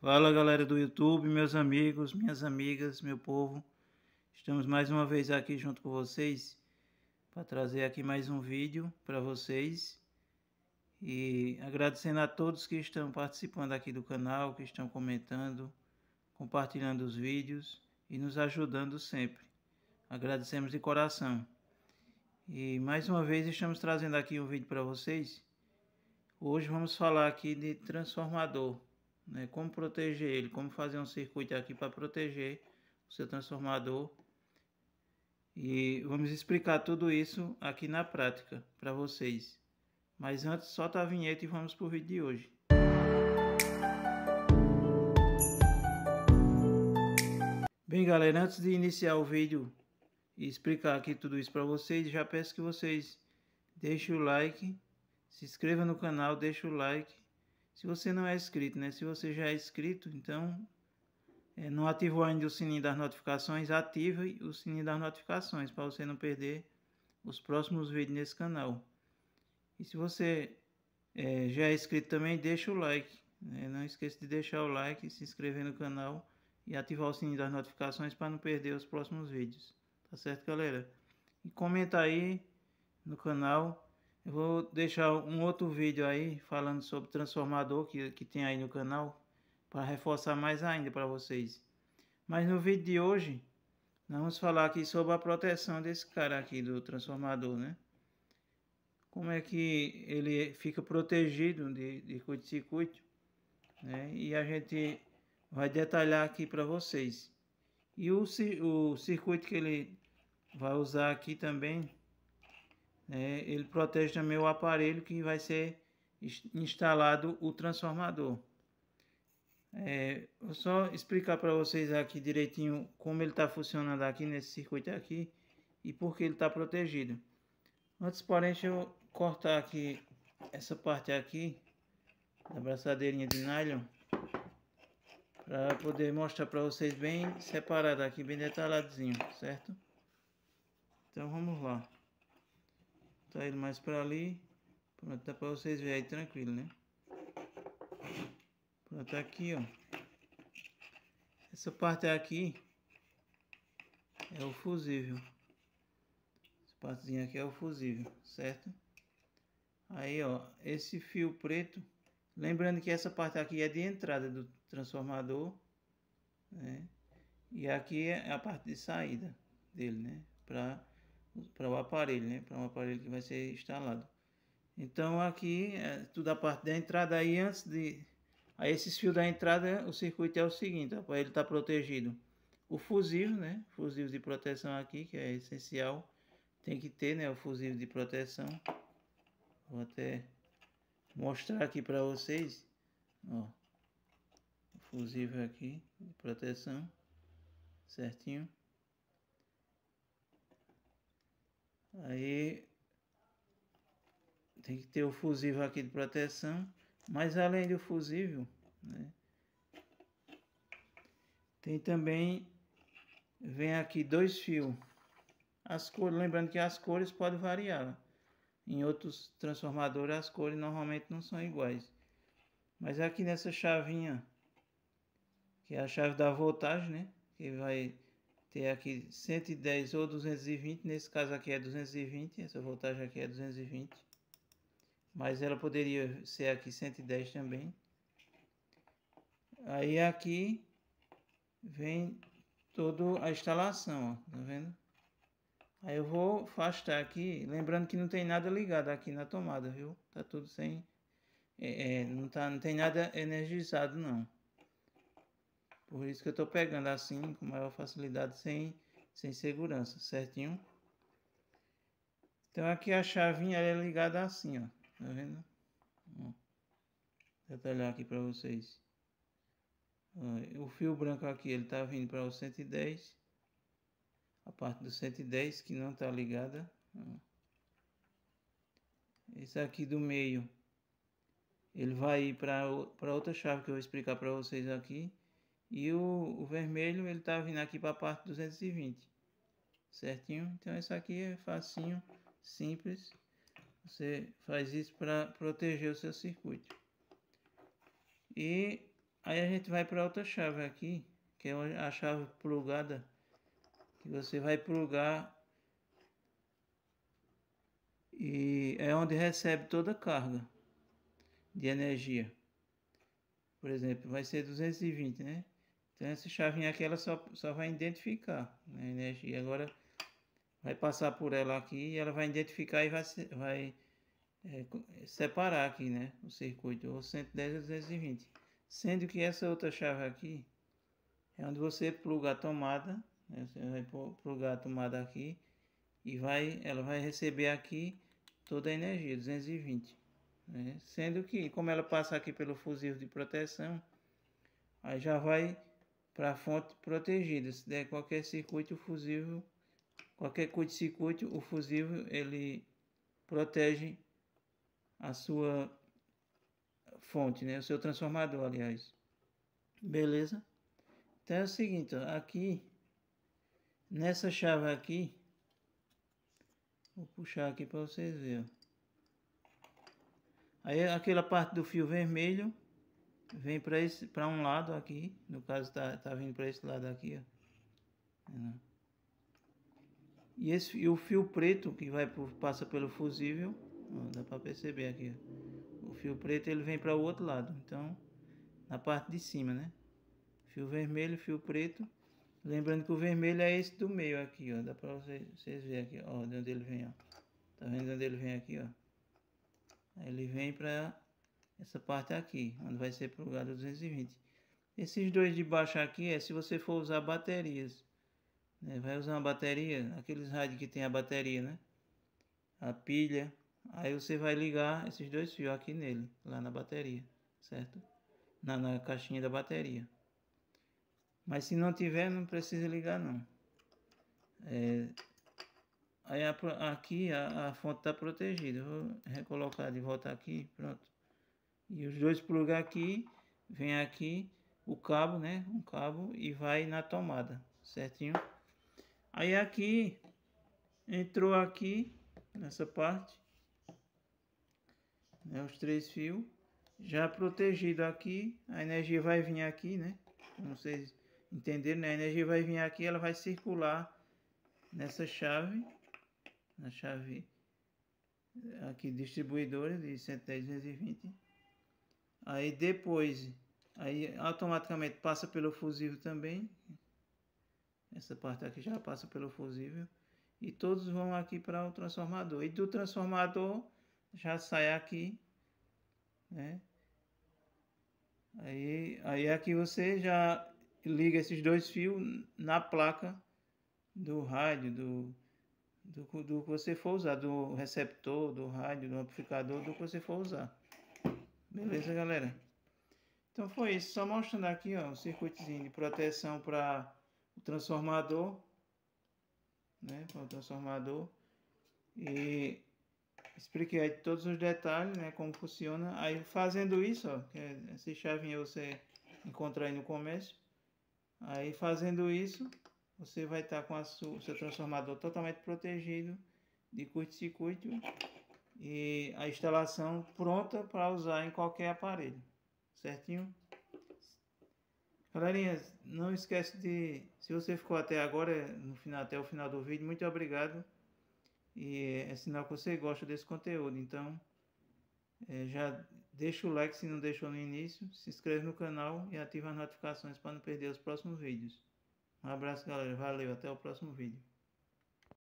Fala galera do YouTube, meus amigos, minhas amigas, meu povo. Estamos mais uma vez aqui junto com vocês para trazer aqui mais um vídeo para vocês. E agradecendo a todos que estão participando aqui do canal, que estão comentando, compartilhando os vídeos e nos ajudando sempre. Agradecemos de coração. E mais uma vez estamos trazendo aqui um vídeo para vocês. Hoje vamos falar aqui de transformador né? como proteger ele, como fazer um circuito aqui para proteger o seu transformador. E vamos explicar tudo isso aqui na prática para vocês. Mas antes, solta a vinheta e vamos para o vídeo de hoje. Bem galera, antes de iniciar o vídeo e explicar aqui tudo isso para vocês, já peço que vocês deixem o like, se inscreva no canal, deixe o like se você não é inscrito, né? Se você já é inscrito, então é, não ativou ainda o sininho das notificações, ative o sininho das notificações para você não perder os próximos vídeos nesse canal. E se você é, já é inscrito também, deixa o like. Né? Não esqueça de deixar o like, se inscrever no canal e ativar o sininho das notificações para não perder os próximos vídeos. Tá certo, galera? E comenta aí no canal eu vou deixar um outro vídeo aí falando sobre transformador que, que tem aí no canal para reforçar mais ainda para vocês. Mas no vídeo de hoje, nós vamos falar aqui sobre a proteção desse cara aqui do transformador, né? Como é que ele fica protegido de, de curto-circuito, né? E a gente vai detalhar aqui para vocês. E o, o circuito que ele vai usar aqui também né, ele protege também o aparelho que vai ser instalado o transformador. É, vou só explicar para vocês aqui direitinho como ele está funcionando aqui nesse circuito aqui e por que ele está protegido. Antes, porém, deixa eu cortar aqui essa parte aqui da braçadeirinha de nylon para poder mostrar para vocês bem separado aqui, bem detalhadozinho, certo? Então vamos lá tá ele mais para ali. Pronto, dá para vocês verem aí tranquilo, né? Pronto, tá aqui, ó. Essa parte aqui é o fusível. Essa partezinha aqui é o fusível, certo? Aí, ó, esse fio preto. Lembrando que essa parte aqui é de entrada do transformador, né? E aqui é a parte de saída dele, né? Para para o aparelho, né? para um aparelho que vai ser instalado. Então aqui, é tudo a parte da entrada aí, antes de... Aí esses fios da entrada, o circuito é o seguinte, para ele está protegido. O fusível, né? Fusível de proteção aqui, que é essencial. Tem que ter, né? O fusível de proteção. Vou até mostrar aqui para vocês. Ó. O fusível aqui, de proteção. Certinho. Aí tem que ter o fusível aqui de proteção, mas além do fusível, né, tem também, vem aqui dois fios. As cores, lembrando que as cores podem variar. Em outros transformadores as cores normalmente não são iguais. Mas aqui nessa chavinha, que é a chave da voltagem, né, que vai ter aqui 110 ou 220, nesse caso aqui é 220, essa voltagem aqui é 220, mas ela poderia ser aqui 110 também. Aí aqui vem toda a instalação, ó, tá vendo? Aí eu vou afastar aqui, lembrando que não tem nada ligado aqui na tomada, viu? Tá tudo sem... É, é, não, tá, não tem nada energizado não. Por isso que eu estou pegando assim com maior facilidade, sem, sem segurança, certinho? Então aqui a chavinha é ligada assim, ó. Tá vendo? Ó. Detalhar aqui para vocês. o fio branco aqui, ele tá vindo para o 110. A parte do 110 que não tá ligada. Esse aqui do meio, ele vai para outra chave que eu vou explicar para vocês aqui. E o, o vermelho, ele está vindo aqui para a parte 220. Certinho? Então, isso aqui é facinho, simples. Você faz isso para proteger o seu circuito. E aí a gente vai para outra chave aqui, que é a chave plugada, que você vai plugar e é onde recebe toda a carga de energia. Por exemplo, vai ser 220, né? Então essa chavinha aqui ela só, só vai identificar a energia. Agora vai passar por ela aqui e ela vai identificar e vai, vai é, separar aqui, né? O circuito, ou 110 ou 220. Sendo que essa outra chave aqui é onde você pluga a tomada. Né? Você vai plugar a tomada aqui e vai, ela vai receber aqui toda a energia, 220. Né? Sendo que, como ela passa aqui pelo fusível de proteção, aí já vai para a fonte protegida. Se der qualquer circuito, o fusível, qualquer curto-circuito, o fusível ele protege a sua fonte, né? o seu transformador, aliás. Beleza? Então é o seguinte, ó, aqui, nessa chave aqui, vou puxar aqui para vocês verem. Aí aquela parte do fio vermelho vem para esse para um lado aqui no caso tá, tá vindo para esse lado aqui ó e esse e o fio preto que vai pro, passa pelo fusível ó, dá para perceber aqui ó. o fio preto ele vem para o outro lado então na parte de cima né fio vermelho fio preto lembrando que o vermelho é esse do meio aqui ó dá para vocês, vocês verem aqui ó de onde ele vem ó tá vendo de onde ele vem aqui ó ele vem para essa parte aqui, onde vai ser plugado 220. Esses dois de baixo aqui é se você for usar baterias. Né? Vai usar uma bateria, aqueles rádios que tem a bateria, né? A pilha. Aí você vai ligar esses dois fios aqui nele, lá na bateria, certo? Na, na caixinha da bateria. Mas se não tiver, não precisa ligar não. É, aí a, aqui a, a fonte está protegida. Vou recolocar de volta aqui, pronto. E os dois plugar aqui, vem aqui o cabo, né? Um cabo e vai na tomada, certinho? Aí aqui, entrou aqui, nessa parte, né? Os três fios, já protegido aqui, a energia vai vir aqui, né? Como vocês entenderam, né? A energia vai vir aqui, ela vai circular nessa chave, na chave aqui distribuidora de 110 vezes 20 Aí depois, aí automaticamente passa pelo fusível também. Essa parte aqui já passa pelo fusível. E todos vão aqui para o transformador. E do transformador já sai aqui, né? Aí, aí aqui você já liga esses dois fios na placa do rádio, do, do, do que você for usar, do receptor, do rádio, do amplificador, do que você for usar. Beleza, galera. Então foi isso. Só mostrando aqui, ó, o um circuitozinho de proteção para o transformador. Né, para o transformador. E expliquei aí todos os detalhes, né, como funciona. Aí fazendo isso, ó, que essa chavinha você encontra aí no comércio. Aí fazendo isso, você vai estar tá com o seu transformador totalmente protegido de curto-circuito e a instalação pronta para usar em qualquer aparelho, certinho? Galerinha, não esquece de, se você ficou até agora, no final, até o final do vídeo, muito obrigado. E é sinal que você gosta desse conteúdo, então é, já deixa o like se não deixou no início, se inscreve no canal e ativa as notificações para não perder os próximos vídeos. Um abraço galera, valeu, até o próximo vídeo.